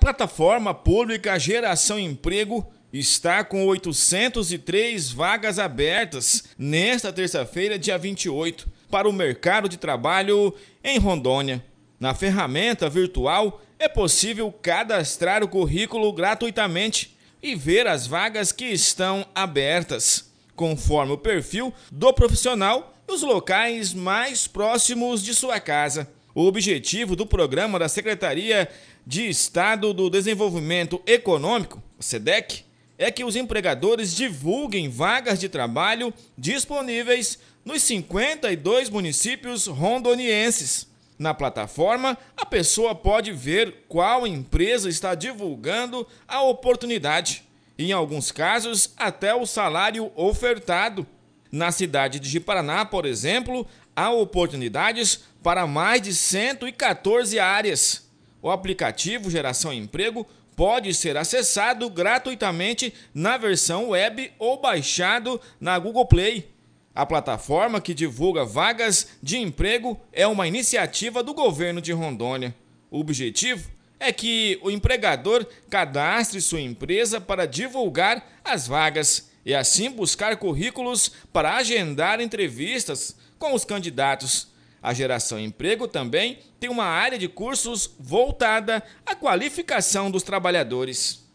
plataforma pública Geração Emprego está com 803 vagas abertas nesta terça-feira, dia 28, para o mercado de trabalho em Rondônia. Na ferramenta virtual é possível cadastrar o currículo gratuitamente e ver as vagas que estão abertas, conforme o perfil do profissional e os locais mais próximos de sua casa o objetivo do programa da Secretaria de Estado do Desenvolvimento Econômico, SEDEC, é que os empregadores divulguem vagas de trabalho disponíveis nos 52 municípios rondonienses. Na plataforma, a pessoa pode ver qual empresa está divulgando a oportunidade. Em alguns casos, até o salário ofertado na cidade de Paraná, por exemplo, há oportunidades para mais de 114 áreas. O aplicativo Geração Emprego pode ser acessado gratuitamente na versão web ou baixado na Google Play. A plataforma que divulga vagas de emprego é uma iniciativa do governo de Rondônia. O objetivo é que o empregador cadastre sua empresa para divulgar as vagas e assim buscar currículos para agendar entrevistas com os candidatos. A geração emprego também tem uma área de cursos voltada à qualificação dos trabalhadores.